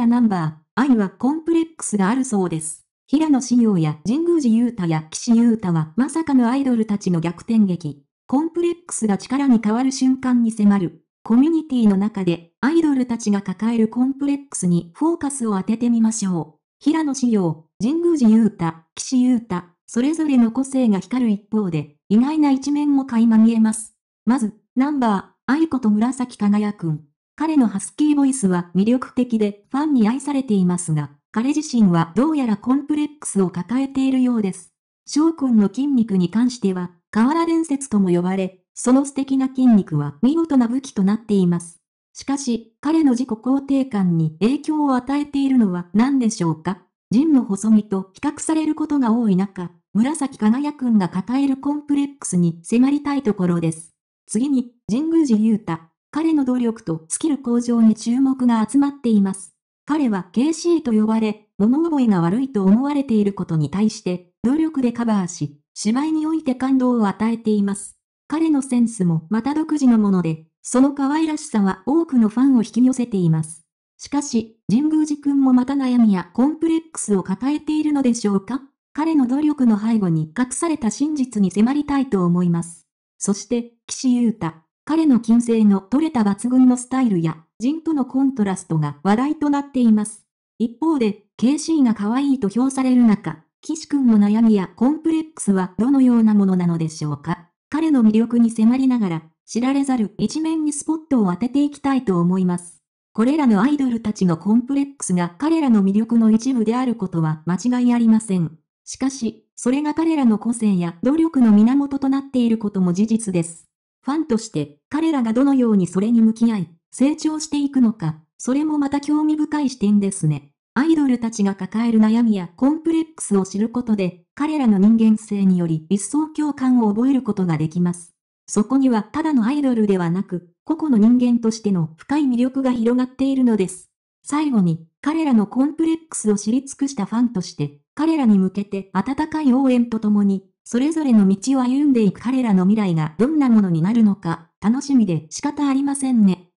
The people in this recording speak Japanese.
ラナンバー、愛はコンプレックスがあるそうです。平野紫耀や神宮寺勇太や岸優太はまさかのアイドルたちの逆転劇。コンプレックスが力に変わる瞬間に迫る。コミュニティの中でアイドルたちが抱えるコンプレックスにフォーカスを当ててみましょう。平野紫耀、神宮寺勇太、岸優太、それぞれの個性が光る一方で、意外な一面も垣間見えます。まず、ナンバー、愛子と紫輝くん。彼のハスキーボイスは魅力的でファンに愛されていますが、彼自身はどうやらコンプレックスを抱えているようです。翔くんの筋肉に関しては、河原伝説とも呼ばれ、その素敵な筋肉は見事な武器となっています。しかし、彼の自己肯定感に影響を与えているのは何でしょうかジンの細身と比較されることが多い中、紫輝くんが抱えるコンプレックスに迫りたいところです。次に、神宮寺勇太、彼の努力とスキル向上に注目が集まっています。彼は KC と呼ばれ、物覚えが悪いと思われていることに対して、努力でカバーし、芝居において感動を与えています。彼のセンスもまた独自のもので、その可愛らしさは多くのファンを引き寄せています。しかし、神宮寺くんもまた悩みやコンプレックスを抱えているのでしょうか彼の努力の背後に隠された真実に迫りたいと思います。そして、岸優太。彼の金星の取れた抜群のスタイルや、人とのコントラストが話題となっています。一方で、KC が可愛いと評される中、岸くんの悩みやコンプレックスはどのようなものなのでしょうか彼の魅力に迫りながら、知られざる一面にスポットを当てていきたいと思います。これらのアイドルたちのコンプレックスが彼らの魅力の一部であることは間違いありません。しかし、それが彼らの個性や努力の源となっていることも事実です。ファンとして彼らがどのようにそれに向き合い、成長していくのか、それもまた興味深い視点ですね。アイドルたちが抱える悩みやコンプレックスを知ることで、彼らの人間性により一層共感を覚えることができます。そこにはただのアイドルではなく、個々の人間としての深い魅力が広がっているのです。最後に、彼らのコンプレックスを知り尽くしたファンとして、彼らに向けて温かい応援とともに、それぞれの道を歩んでいく彼らの未来がどんなものになるのか、楽しみで仕方ありませんね。